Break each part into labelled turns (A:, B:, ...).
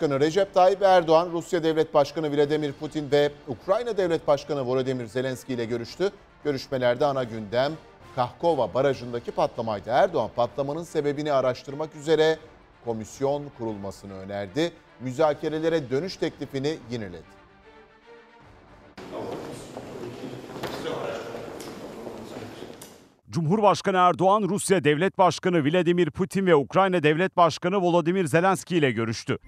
A: Başkanı Recep Tayyip Erdoğan, Rusya Devlet Başkanı Vladimir Putin ve Ukrayna Devlet Başkanı Volodymyr Zelenski ile görüştü. Görüşmelerde ana gündem Kahkova Barajı'ndaki patlamaydı. Erdoğan patlamanın sebebini araştırmak üzere komisyon kurulmasını önerdi. Müzakerelere dönüş teklifini yeniledi.
B: Cumhurbaşkanı Erdoğan, Rusya Devlet Başkanı Vladimir Putin ve Ukrayna Devlet Başkanı Volodymyr Zelenski ile görüştü.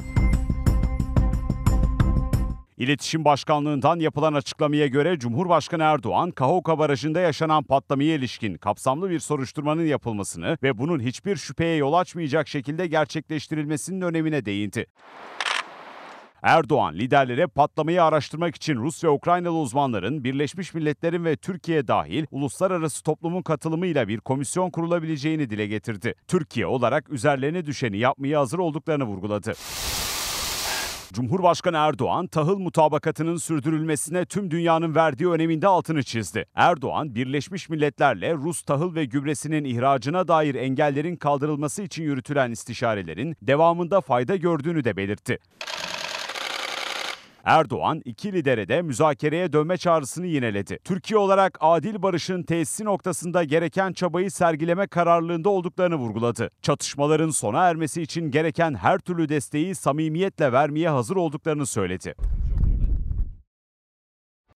B: İletişim Başkanlığı'ndan yapılan açıklamaya göre Cumhurbaşkanı Erdoğan, Kahoka Barajı'nda yaşanan patlamaya ilişkin kapsamlı bir soruşturmanın yapılmasını ve bunun hiçbir şüpheye yol açmayacak şekilde gerçekleştirilmesinin önemine değindi. Erdoğan liderlere patlamayı araştırmak için Rus ve Ukraynalı uzmanların, Birleşmiş Milletler'in ve Türkiye dahil uluslararası toplumun katılımıyla bir komisyon kurulabileceğini dile getirdi. Türkiye olarak üzerlerine düşeni yapmaya hazır olduklarını vurguladı. Cumhurbaşkanı Erdoğan tahıl mutabakatının sürdürülmesine tüm dünyanın verdiği öneminde altını çizdi. Erdoğan, Birleşmiş Milletler'le Rus tahıl ve gübresinin ihracına dair engellerin kaldırılması için yürütülen istişarelerin devamında fayda gördüğünü de belirtti. Erdoğan iki lidere de müzakereye dönme çağrısını yineledi. Türkiye olarak adil barışın tesisi noktasında gereken çabayı sergileme kararlılığında olduklarını vurguladı. Çatışmaların sona ermesi için gereken her türlü desteği samimiyetle vermeye hazır olduklarını söyledi.